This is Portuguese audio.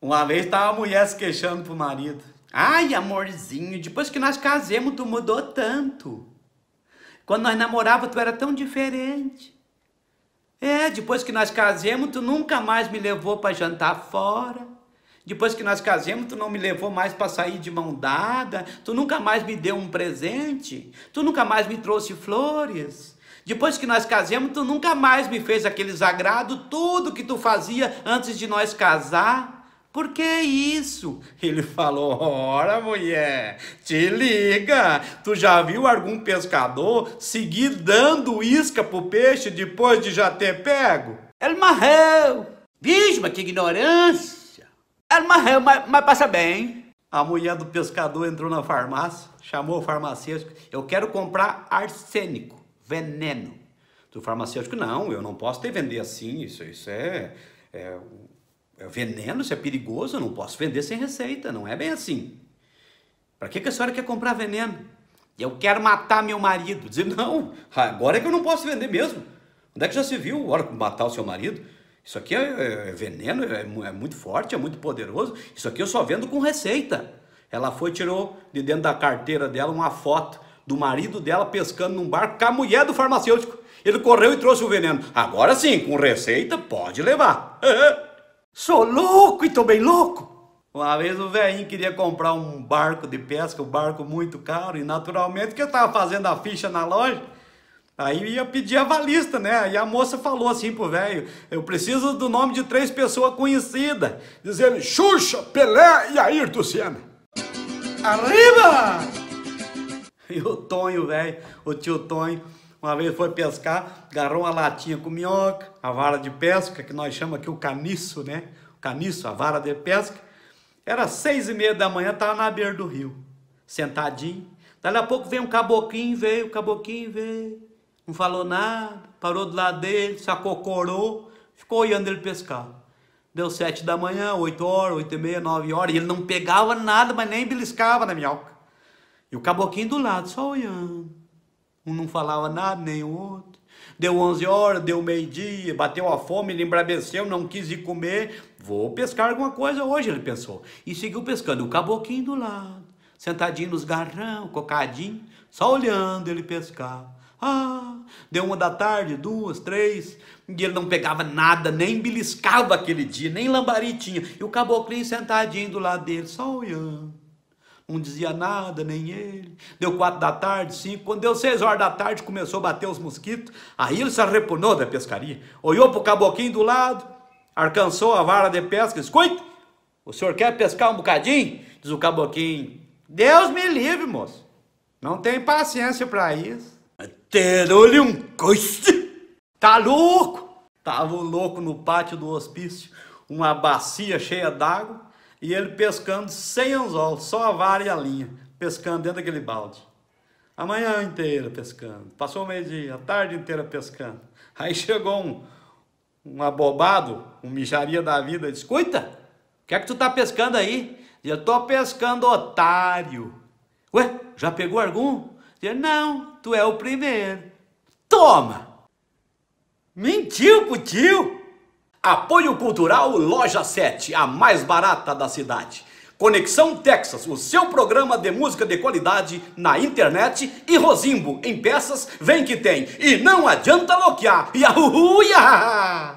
Uma vez tava a mulher se queixando pro marido. Ai, amorzinho, depois que nós casemos, tu mudou tanto. Quando nós namorávamos, tu era tão diferente. É, depois que nós casemos, tu nunca mais me levou para jantar fora. Depois que nós casemos, tu não me levou mais para sair de mão dada. Tu nunca mais me deu um presente. Tu nunca mais me trouxe flores. Depois que nós casemos, tu nunca mais me fez aqueles agrado, tudo que tu fazia antes de nós casar. Por que isso? Ele falou: Ora, mulher, te liga! Tu já viu algum pescador seguir dando isca pro peixe depois de já ter pego? Ele morreu! Visma que ignorância! Ele morreu, mas, mas passa bem. A mulher do pescador entrou na farmácia, chamou o farmacêutico: Eu quero comprar arsênico, veneno. Do farmacêutico: Não, eu não posso te vender assim, isso, isso é. é é veneno, isso é perigoso, eu não posso vender sem receita, não é bem assim. Para que, que a senhora quer comprar veneno? Eu quero matar meu marido. Dizer, não, agora é que eu não posso vender mesmo. Onde é que já se viu, hora matar o seu marido? Isso aqui é, é, é veneno, é, é, muito forte, é muito poderoso. Isso aqui eu só vendo com receita. Ela foi tirou de dentro da carteira dela uma foto do marido dela pescando num barco com a mulher do farmacêutico. Ele correu e trouxe o veneno. Agora sim, com receita, pode levar. Sou louco e tô bem louco. Uma vez o velhinho queria comprar um barco de pesca, um barco muito caro, e naturalmente que eu tava fazendo a ficha na loja, aí ia pedir a valista, né? E a moça falou assim pro velho, eu preciso do nome de três pessoas conhecidas. dizendo Xuxa, Pelé e Ayrton Senna. Arriba! E o Tonho, velho, o tio Tonho, uma vez foi pescar, agarrou uma latinha com minhoca, a vara de pesca, que nós chamamos aqui o caniço, né? O caniço, a vara de pesca. Era seis e meia da manhã, estava na beira do rio, sentadinho. Daí a pouco veio um caboquinho, veio, o caboquinho veio. Não falou nada, parou do lado dele, sacou coroa, ficou olhando ele pescar. Deu sete da manhã, oito horas, oito e meia, nove horas, e ele não pegava nada, mas nem beliscava na minhoca. E o caboquinho do lado, só olhando. Um não falava nada, nem o outro. Deu 11 horas, deu meio-dia, bateu a fome, ele embrabeceu, não quis ir comer. Vou pescar alguma coisa hoje, ele pensou. E seguiu pescando, o caboquinho do lado, sentadinho nos garrão, cocadinho, só olhando ele pescar. Ah, deu uma da tarde, duas, três, e ele não pegava nada, nem beliscava aquele dia, nem lambaritinha. E o caboclinho sentadinho do lado dele, só olhando. Um dizia nada, nem ele. Deu quatro da tarde, cinco. Quando deu seis horas da tarde, começou a bater os mosquitos. Aí ele se arrepunou da pescaria. Olhou para o caboquinho do lado, alcançou a vara de pesca. Escuta, o senhor quer pescar um bocadinho? Diz o caboquinho. Deus me livre, moço. Não tem paciência para isso. Terou-lhe um coice. Tá louco? Tava o louco no pátio do hospício. Uma bacia cheia d'água. E ele pescando sem anzol, só a vara e a linha, pescando dentro daquele balde. A manhã inteira pescando, passou meio-dia, a tarde inteira pescando. Aí chegou um, um abobado, um mijaria da vida, disse: Cuita, o que é que tu tá pescando aí? Diz: Eu tô pescando otário. Ué, já pegou algum? Diz: Não, tu é o primeiro. Toma! Mentiu pro tio! Apoio Cultural Loja 7, a mais barata da cidade. Conexão Texas, o seu programa de música de qualidade na internet e Rosimbo em peças, vem que tem. E não adianta loquear. Yahoo! Yahoo!